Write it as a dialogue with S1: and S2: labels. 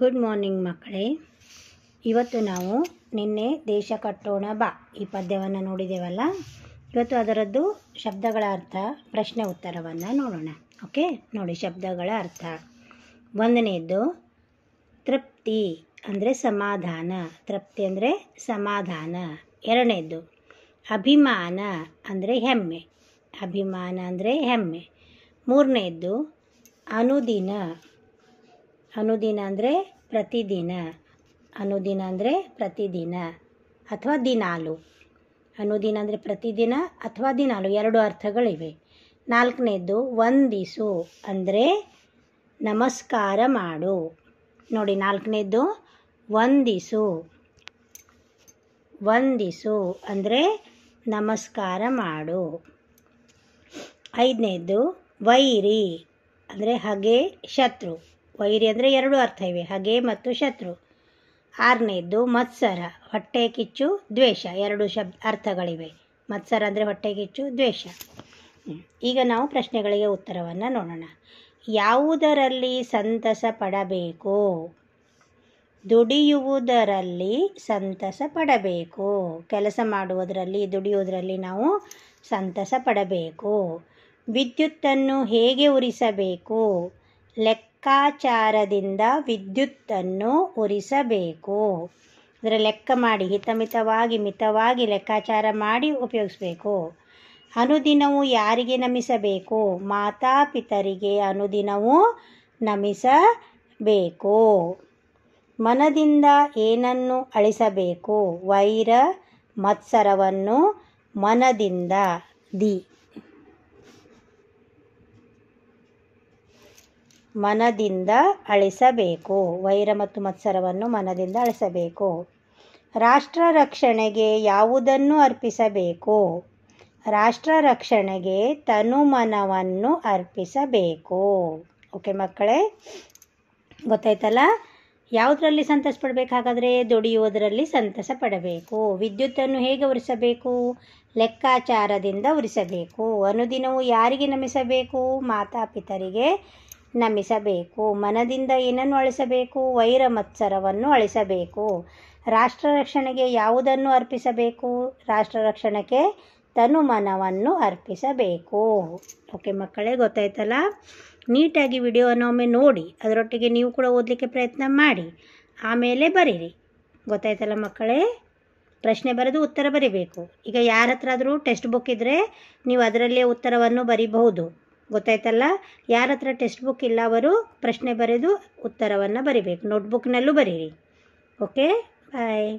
S1: good morning ಮಕ್ಕಳೇ ಇವತ್ತು ನಾವು ನಿನ್ನೆ ದೇಶ ಕಟ್ಟೋಣ ಬಾ ಈ ಪದ್ಯವನ್ನು ನೋಡಿದ್ದೇವಲ್ಲ ಇವತ್ತು ಅದರದ್ದು ಶಬ್ದಗಳ ಅರ್ಥ ಪ್ರಶ್ನೆ ಉತ್ತರವನ್ನು ನೋಡೋಣ ಓಕೆ ನೋಡಿ ಶಬ್ದಗಳ ಅರ್ಥ ಒಂದನೆಯದ್ದು ತೃಪ್ತಿ ಅಂದರೆ ಸಮಾಧಾನ ತೃಪ್ತಿ ಅಂದರೆ ಸಮಾಧಾನ ಎರಡನೇದ್ದು ಅಭಿಮಾನ ಅಂದರೆ ಹೆಮ್ಮೆ ಅಭಿಮಾನ ಅಂದರೆ ಹೆಮ್ಮೆ ಮೂರನೇದ್ದು ಅನುದಿನ ಅನುದಿನ ಅಂದರೆ ಪ್ರತಿದಿನ ಅನುದಿನ ಅಂದರೆ ಪ್ರತಿದಿನ ಅಥವಾ ದಿನಾಲು ಅನುದಿನ ಅಂದರೆ ಪ್ರತಿದಿನ ಅಥವಾ ದಿನಾಲು ಎರಡು ಅರ್ಥಗಳಿವೆ ನಾಲ್ಕನೇದ್ದು ವಂದಿಸು ಅಂದರೆ ನಮಸ್ಕಾರ ಮಾಡು ನೋಡಿ ನಾಲ್ಕನೇದ್ದು ವಂದಿಸು ವಂದಿಸು ಅಂದರೆ ನಮಸ್ಕಾರ ಮಾಡು ಐದನೇದ್ದು ವೈರಿ ಅಂದರೆ ಹಗೆ ಶತ್ರು ವೈರಿ ಅಂದರೆ ಎರಡು ಅರ್ಥ ಇವೆ ಹಗೆ ಮತ್ತು ಶತ್ರು ಆರನೇದ್ದು ಮತ್ಸರ ಹೊಟ್ಟೆ ಕಿಚ್ಚು ದ್ವೇಷ ಎರಡು ಶಬ್ದ ಅರ್ಥಗಳಿವೆ ಮತ್ಸರ ಅಂದರೆ ಹೊಟ್ಟೆ ಕಿಚ್ಚು ದ್ವೇಷ ಈಗ ನಾವು ಪ್ರಶ್ನೆಗಳಿಗೆ ಉತ್ತರವನ್ನು ನೋಡೋಣ ಯಾವುದರಲ್ಲಿ ಸಂತಸ ಪಡಬೇಕು ದುಡಿಯುವುದರಲ್ಲಿ ಸಂತಸ ಪಡಬೇಕು ಕೆಲಸ ಮಾಡುವುದರಲ್ಲಿ ದುಡಿಯುವುದರಲ್ಲಿ ನಾವು ಸಂತಸ ಪಡಬೇಕು ವಿದ್ಯುತ್ತನ್ನು ಹೇಗೆ ಉರಿಸಬೇಕು ಲೆಕ್ಕಾಚಾರದಿಂದ ವಿದ್ಯುತ್ತನ್ನು ಉರಿಸಬೇಕು ಇದರ ಲೆಕ್ಕ ಮಾಡಿ ಹಿತಮಿತವಾಗಿ ಮಿತವಾಗಿ ಲೆಕ್ಕಾಚಾರ ಮಾಡಿ ಉಪಯೋಗಿಸಬೇಕು ಅನುದಿನವು ಯಾರಿಗೆ ನಮಿಸಬೇಕು ಮಾತಾಪಿತರಿಗೆ ಅನುದಿನವು ನಮಿಸಬೇಕು ಮನದಿಂದ ಏನನ್ನು ಅಳಿಸಬೇಕು ವೈರ ಮತ್ಸರವನ್ನು ಮನದಿಂದ ದಿ ಮನದಿಂದ ಅಳಿಸಬೇಕು ವೈರ ಮತ್ತು ಮತ್ಸರವನ್ನು ಮನದಿಂದ ಅಳಿಸಬೇಕು ರಾಷ್ಟ್ರ ರಕ್ಷಣೆಗೆ ಯಾವುದನ್ನು ಅರ್ಪಿಸಬೇಕು ರಾಷ್ಟ್ರ ರಕ್ಷಣೆಗೆ ತನುಮನವನ್ನು ಅರ್ಪಿಸಬೇಕು ಓಕೆ ಮಕ್ಕಳೇ ಗೊತ್ತಾಯ್ತಲ್ಲ ಯಾವುದರಲ್ಲಿ ಸಂತಸ ಪಡಬೇಕಾಗಾದರೆ ದುಡಿಯುವುದರಲ್ಲಿ ಸಂತಸ ಪಡಬೇಕು ವಿದ್ಯುತ್ತನ್ನು ಹೇಗೆ ಉರಿಸಬೇಕು ಲೆಕ್ಕಾಚಾರದಿಂದ ಉರಿಸಬೇಕು ಅನುದಿನವು ಯಾರಿಗೆ ನಮಿಸಬೇಕು ಮಾತಾಪಿತರಿಗೆ ನಮಿಸಬೇಕು ಮನದಿಂದ ಏನನ್ನು ಅಳಿಸಬೇಕು ವೈರ ಮತ್ಸರವನ್ನು ಅಳಿಸಬೇಕು ರಾಷ್ಟ್ರ ರಕ್ಷಣೆಗೆ ಯಾವುದನ್ನು ಅರ್ಪಿಸಬೇಕು ರಾಷ್ಟ್ರ ರಕ್ಷಣೆಗೆ ತನು ಅರ್ಪಿಸಬೇಕು ಓಕೆ ಮಕ್ಕಳೇ ಗೊತ್ತಾಯ್ತಲ್ಲ ನೀಟಾಗಿ ವಿಡಿಯೋವನ್ನು ಒಮ್ಮೆ ನೋಡಿ ಅದರೊಟ್ಟಿಗೆ ನೀವು ಕೂಡ ಓದಲಿಕ್ಕೆ ಪ್ರಯತ್ನ ಮಾಡಿ ಆಮೇಲೆ ಬರೀರಿ ಗೊತ್ತಾಯ್ತಲ್ಲ ಮಕ್ಕಳೇ ಪ್ರಶ್ನೆ ಬರೆದು ಉತ್ತರ ಬರಿಬೇಕು ಈಗ ಯಾರ ಹತ್ರ ಆದರೂ ಟೆಕ್ಸ್ಟ್ ಬುಕ್ ಇದ್ದರೆ ನೀವು ಅದರಲ್ಲೇ ಉತ್ತರವನ್ನು ಬರಿಬಹುದು ಗೊತ್ತಾಯ್ತಲ್ಲ ಯಾರ ಹತ್ರ ಟೆಕ್ಸ್ಟ್ ಬುಕ್ ಇಲ್ಲ ಅವರು ಪ್ರಶ್ನೆ ಬರೆದು ಉತ್ತರವನ್ನು ಬರಿಬೇಕು ನೋಟ್ಬುಕ್ನಲ್ಲೂ ಬರೀರಿ ಓಕೆ ಬಾಯ್